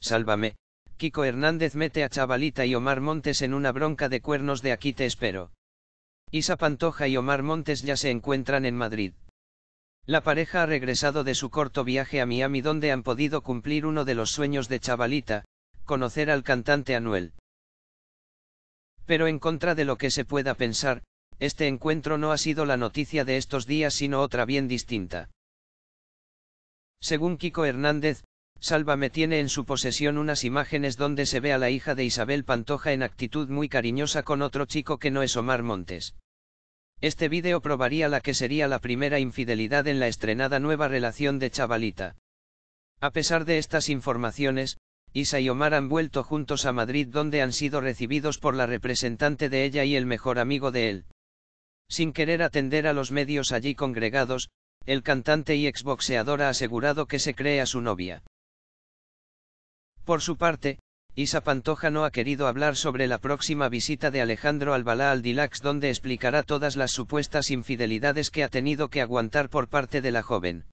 Sálvame, Kiko Hernández mete a Chavalita y Omar Montes en una bronca de cuernos de aquí te espero. Isa Pantoja y Omar Montes ya se encuentran en Madrid. La pareja ha regresado de su corto viaje a Miami donde han podido cumplir uno de los sueños de Chavalita, conocer al cantante Anuel. Pero en contra de lo que se pueda pensar, este encuentro no ha sido la noticia de estos días sino otra bien distinta. Según Kiko Hernández, Sálvame tiene en su posesión unas imágenes donde se ve a la hija de Isabel Pantoja en actitud muy cariñosa con otro chico que no es Omar Montes. Este vídeo probaría la que sería la primera infidelidad en la estrenada nueva relación de Chavalita. A pesar de estas informaciones, Isa y Omar han vuelto juntos a Madrid donde han sido recibidos por la representante de ella y el mejor amigo de él. Sin querer atender a los medios allí congregados, el cantante y exboxeador ha asegurado que se cree a su novia. Por su parte, Isa Pantoja no ha querido hablar sobre la próxima visita de Alejandro Albalá al Dilax donde explicará todas las supuestas infidelidades que ha tenido que aguantar por parte de la joven.